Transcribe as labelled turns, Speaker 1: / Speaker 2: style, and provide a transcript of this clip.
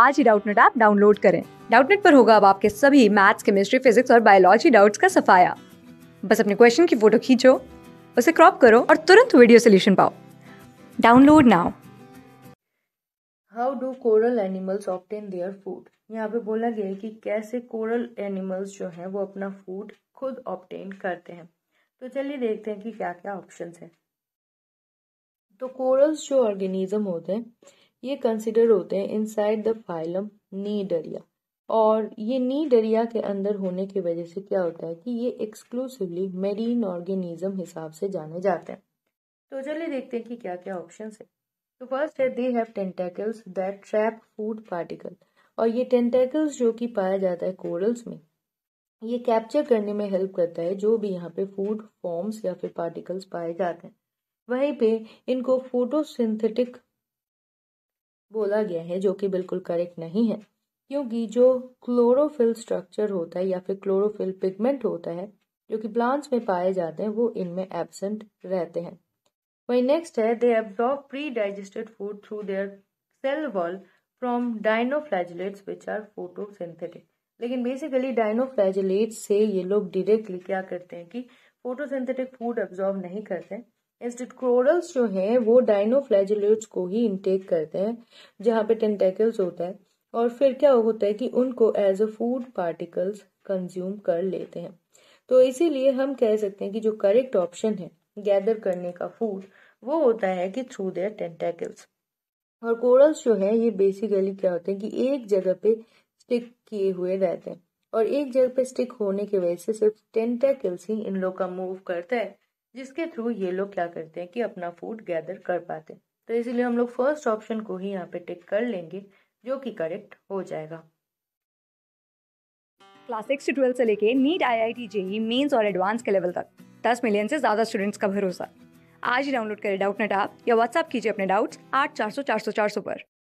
Speaker 1: आज ही Doubtnut app download करें डाउटनेट पर होगा अब आपके सभी मैथ्स केमिस्ट्री फिजिक्स और बायोलॉजी डाउट्स का सफाया बस अपने क्वेश्चन की फोटो खींचो उसे क्रॉप करो और तुरंत वीडियो सोल्यूशन पाओ download now
Speaker 2: how do coral animals obtain their food यहाँ पे बोला गया है कि कैसे कोरल एनिमल्स जो हैं वो अपना फूड खुद ऑप्टेन करते हैं तो चलिए देखते हैं कि क्या क्या ऑप्शंस हैं तो कोरल्स जो ऑर्गेनिज्म होते हैं ये कंसिडर होते हैं साइड द फाइलम नी डरिया और ये नी डरिया के अंदर होने की वजह से क्या होता है कि ये एक्सक्लूसिवली मेरीन ऑर्गेनिज्म हिसाब से जाने जाते हैं तो चलिए देखते हैं कि क्या क्या ऑप्शन है तो फर्स्ट है they have tentacles that trap food particle और ये टेंटेकल्स जो कि पाया जाता है कोरल्स में ये कैप्चर करने में हेल्प करता है जो भी यहाँ पे फूड फॉर्म्स या फिर पार्टिकल्स पाए जाते हैं वहीं पे इनको फोटोसिंथेटिक बोला गया है जो कि बिल्कुल करेक्ट नहीं है क्योंकि जो क्लोरोफिल स्ट्रक्चर होता है या फिर क्लोरोफिल पिगमेंट होता है जो कि प्लांट्स में पाए जाते हैं वो इनमें एबसेंट रहते हैं वही नेक्स्ट है they absorb predigested food through their cell wall from dinoflagellates which are photosynthetic लेकिन बेसिकली डायनोफ्लैजलेट्स से ये लोग डिरेक्टली क्या करते हैं कि फोटोसिंथेटिक फूड एब्जॉर्ब नहीं करते एस्टेड जो हैं वो डाइनोफ्लैजुलेट्स को ही इंटेक करते हैं जहाँ पे टेंटेकल्स होता है और फिर क्या होता है कि उनको as a food particles consume कर लेते हैं तो इसीलिए हम कह सकते हैं कि जो करेक्ट ऑप्शन है गैदर करने का फूड वो होता है कि थ्रू देयर टेंटेकल्स और कोरल्स जो है ये बेसिकली क्या होते हैं कि एक जगह पे स्टिक किए हुए रहते हैं और एक जगह पे स्टिक होने की वजह से सिर्फ टेंटेकल्स ही इन लोग का मूव करता है जिसके थ्रू ये लोग क्या करते हैं कि अपना फूड गैदर कर पाते हैं तो इसलिए हम लोग फर्स्ट ऑप्शन को ही यहाँ पे टिक कर लेंगे जो कि करेक्ट हो जाएगा
Speaker 1: क्लास सिक्स से ट्वेल्थ से लेके NEET I I T JEE mains और एडवांस के लेवल तक दस मिलियन से ज़्यादा स्टूडेंट्स का भरोसा आज ही डाउनलोड करें डाउट नेट आप या व्हाट्सअप कीजिए अपने डाउट्स आठ चार सौ चार सौ चार सौ पर